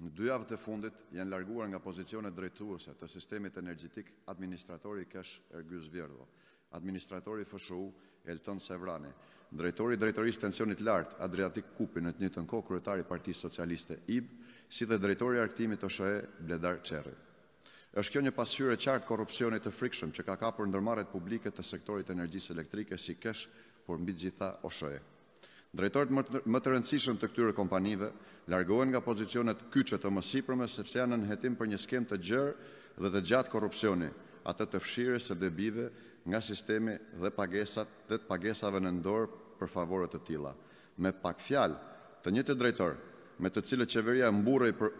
Në dy javët e fundit janë larguar nga pozicionet drejtuese të sistemit energjitik administratori Kesh Ergjus Vjerdo, administratori Fëshu Elton Sevrani, drejtori drejtoris tensionit lartë Adriatik Kupi në të një të nko kërëtari Parti Socialiste IB, si dhe drejtori arktimit të shëhe Bledar Qerri. Êshtë kjo një pasyre qartë korupcionit të frikshëm që ka kapur ndërmaret publike të sektorit energjisë elektrike si Kesh, por mbi gjitha o shëhe. Drejtorët më të rëndësishëm të këtyre kompanive largohen nga pozicionet kyqe të mësipërme sepse janë në hetim për një skem të gjërë dhe të gjatë korupcioni, atë të fshire së debive nga sistemi dhe pagesat dhe të pagesave në ndorë për favorët të tila. Me pak fjalë të një të drejtorë me të cilë qeveria mburej për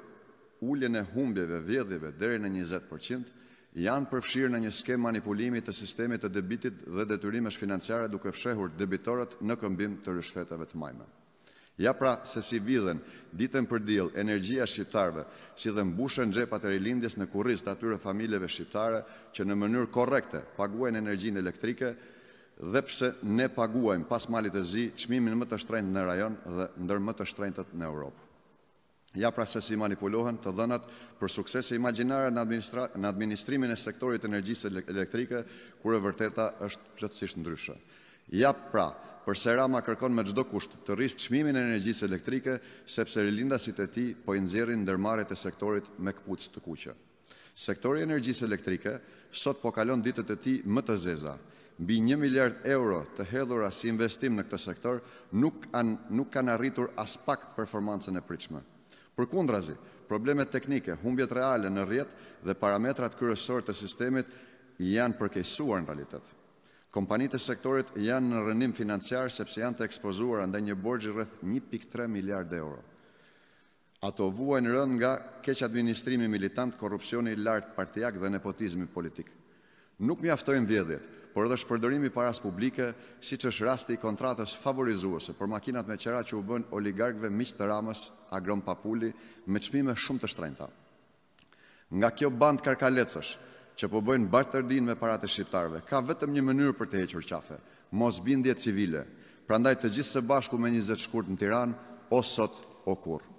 ulljën e humbjeve, vjedhjeve dhe në 20%, janë përfshirë në një skem manipulimi të sistemit të debitit dhe detyrimesh financiare duke fshehur debitorët në këmbim të rëshfetave të majme. Ja pra se si vidhen, ditën për dil, energjia shqiptarve, si dhe mbushën gjepat e rilindjes në kuris të atyre familjeve shqiptare që në mënyrë korekte paguajnë energjin elektrike dhe pse ne paguajnë pas malit e zi qmimin më të shtrejnë në rajon dhe ndër më të shtrejnët në Europë. Ja pra se si manipulohen të dhënat për sukses e imaginare në administrimin e sektorit energjisë elektrike, kure vërteta është plëtsisht ndryshë. Ja pra, përse Rama kërkon me gjdo kusht të rrisë shmimin e energjisë elektrike, sepse si e ti po inëzirin dërmare e sektorit me këpuc të kuqë. Sektori energjisë elektrike sot po kalon ditët e ti më të zeza. Bi një miljard euro të hedhura si investim në këtë sektor nuk kanë arritur as pak performancën e pritshme. Për kundrazi, problemet teknike, humbjet reale në rjetë dhe parametrat kërësor të sistemit janë përkesuar në realitet. Kompanit e sektorit janë në rënim financiar sepse janë të ekspozuar ndaj një borgjë rrëth 1.3 miliard euro. Ato vuajnë rënd nga keq administrimi militant, korupcioni lartë partijak dhe nepotizmi politik. Nuk mi aftojnë vjedhjet, por edhe shpërdërimi paras publike, si që është rasti i kontratës favorizuese për makinat me qera që u bën oligarkve miqë të ramës, agron papulli, me qmime shumë të shtrejnëta. Nga kjo band karkalecës, që po bëjnë bartë tërdin me parate shqiptarve, ka vetëm një mënyrë për të hequr qafe, mos bindje civile, prandaj të gjithë se bashku me 20 shkurt në Tiran, o sot, o kur.